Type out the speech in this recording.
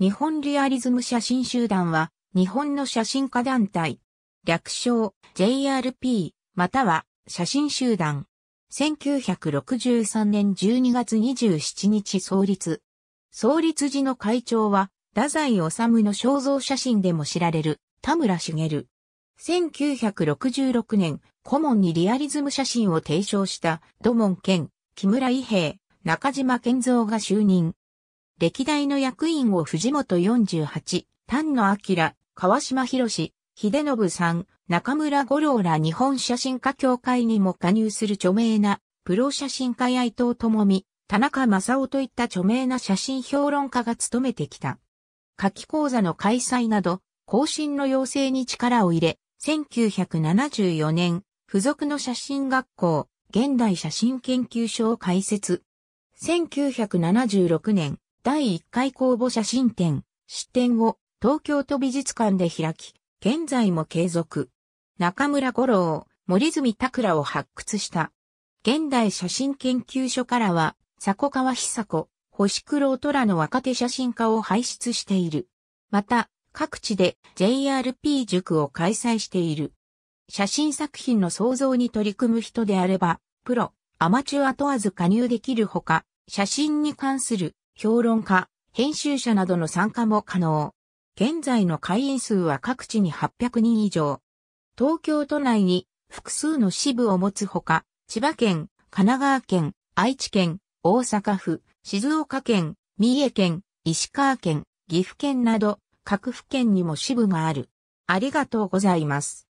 日本リアリズム写真集団は、日本の写真家団体、略称 JRP、または写真集団。1963年12月27日創立。創立時の会長は、太宰治の肖像写真でも知られる、田村茂。1966年、顧問にリアリズム写真を提唱した、土門健、木村伊兵、中島健三が就任。歴代の役員を藤本48、丹野明、川島博士、秀信さん、中村五郎ら日本写真家協会にも加入する著名な、プロ写真家や伊藤智美、田中正夫といった著名な写真評論家が務めてきた。夏季講座の開催など、更新の要請に力を入れ、1974年、付属の写真学校、現代写真研究所を開設。1976年、第1回公募写真展、出展を東京都美術館で開き、現在も継続。中村五郎、森住拓らを発掘した。現代写真研究所からは、佐古川久子、星黒虎の若手写真家を輩出している。また、各地で JRP 塾を開催している。写真作品の創造に取り組む人であれば、プロ、アマチュア問わず加入できるほか、写真に関する評論家、編集者などの参加も可能。現在の会員数は各地に800人以上。東京都内に複数の支部を持つほか、千葉県、神奈川県、愛知県、大阪府、静岡県、三重県、石川県、岐阜県など、各府県にも支部がある。ありがとうございます。